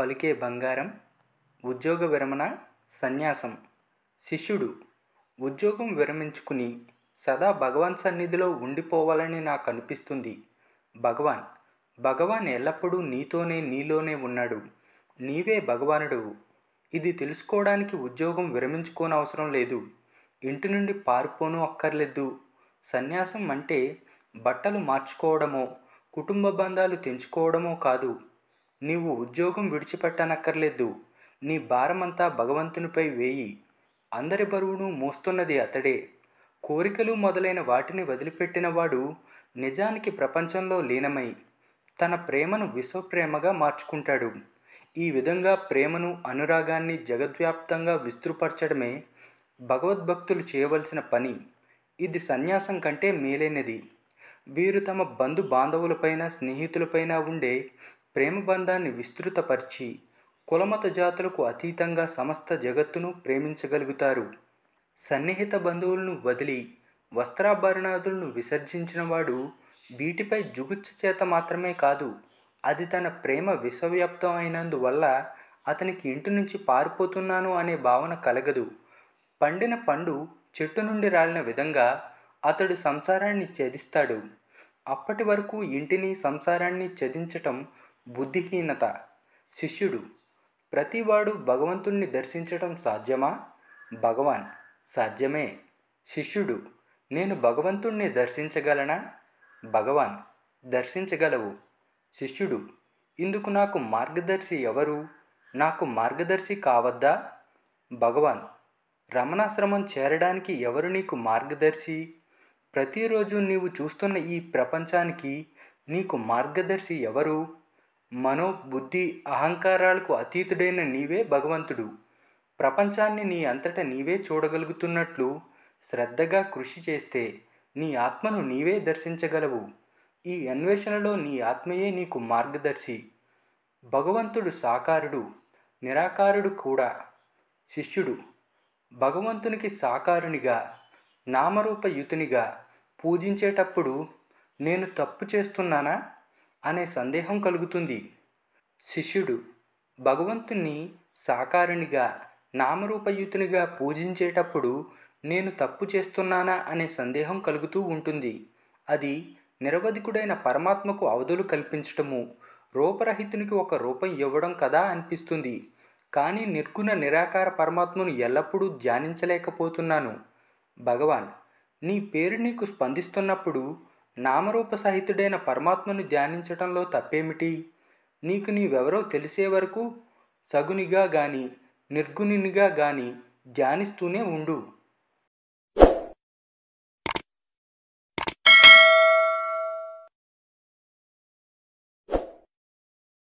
పలికే బంగారం ఉద్యోగ విరమణ సన్యాసం శిష్యుడు ఉద్యోగం విరమించుకుని సదా భగవాన్ సన్నిధిలో ఉండిపోవాలని నాకు అనిపిస్తుంది భగవాన్ భగవాన్ ఎల్లప్పుడూ నీతోనే నీలోనే ఉన్నాడు నీవే భగవానుడు ఇది తెలుసుకోవడానికి ఉద్యోగం విరమించుకోనవసరం లేదు ఇంటి నుండి పారిపోను అక్కర్లేదు సన్యాసం అంటే బట్టలు మార్చుకోవడమో కుటుంబ బంధాలు తెంచుకోవడమో కాదు నీవు ఉద్యోగం విడిచిపెట్టనక్కర్లేదు నీ భారమంతా భగవంతునిపై వేయి అందరి బరువును మోస్తున్నది అతడే కోరికలు మొదలైన వాటిని వదిలిపెట్టినవాడు నిజానికి ప్రపంచంలో లీనమై తన ప్రేమను విశ్వప్రేమగా మార్చుకుంటాడు ఈ విధంగా ప్రేమను అనురాగాన్ని జగద్వ్యాప్తంగా విస్తృపరచడమే భగవద్భక్తులు చేయవలసిన పని ఇది సన్యాసం కంటే మేలైనది వీరు తమ బంధు బాంధవులపైన స్నేహితులపైన ఉండే ప్రేమ బంధాన్ని విస్తృతపరిచి కులమత జాతులకు అతీతంగా సమస్త జగత్తును ప్రేమించగలుగుతారు సన్నిహిత బంధువులను వదిలి వస్త్రాభరణాదులను విసర్జించిన వాడు వీటిపై జుగుచ్చ చేత మాత్రమే కాదు అది తన ప్రేమ విశ్వవ్యాప్తం అయినందువల్ల అతనికి ఇంటి నుంచి పారిపోతున్నాను అనే భావన కలగదు పండిన పండు చెట్టు నుండి రాలిన విధంగా అతడు సంసారాన్ని ఛేదిస్తాడు అప్పటి వరకు ఇంటిని సంసారాన్ని ఛేదించటం బుద్ధిహీనత శిష్యుడు ప్రతివాడు భగవంతుణ్ణి దర్శించటం సాధ్యమా భగవాన్ సాధ్యమే శిష్యుడు నేను భగవంతుణ్ణి దర్శించగలనా భగవాన్ దర్శించగలవు శిష్యుడు ఇందుకు నాకు మార్గదర్శి ఎవరు నాకు మార్గదర్శి కావద్దా భగవాన్ రమణాశ్రమం చేరడానికి ఎవరు నీకు మార్గదర్శి ప్రతిరోజు నీవు చూస్తున్న ఈ ప్రపంచానికి నీకు మార్గదర్శి ఎవరు మనో బుద్ధి అహంకారాలకు అతీతుడైన నీవే భగవంతుడు ప్రపంచాన్ని నీ అంతటా నీవే చూడగలుగుతున్నట్లు శ్రద్ధగా కృషి చేస్తే నీ ఆత్మను నీవే దర్శించగలవు ఈ అన్వేషణలో నీ ఆత్మయే నీకు మార్గదర్శి భగవంతుడు సాకారుడు నిరాకారుడు కూడా శిష్యుడు భగవంతునికి సాకారునిగా నామరూపయుతునిగా పూజించేటప్పుడు నేను తప్పు చేస్తున్నానా అనే సందేహం కలుగుతుంది శిష్యుడు భగవంతుణ్ణి సాకారునిగా నామరూపయుతునిగా పూజించేటప్పుడు నేను తప్పు చేస్తున్నానా అనే సందేహం కలుగుతూ ఉంటుంది అది నిరవధికుడైన పరమాత్మకు అవధులు కల్పించటము రూపరహితునికి ఒక రూపం ఇవ్వడం కదా అనిపిస్తుంది కానీ నిర్గుణ నిరాకార పరమాత్మను ఎల్లప్పుడూ ధ్యానించలేకపోతున్నాను భగవాన్ నీ పేరు నీకు స్పందిస్తున్నప్పుడు నామరూప సహితుడైన పరమాత్మను ధ్యానించటంలో తప్పేమిటి నీకు నీవెవరో తెలిసే వరకు సగునిగా గాని నిర్గునిగా గాని ధ్యానిస్తూనే ఉండు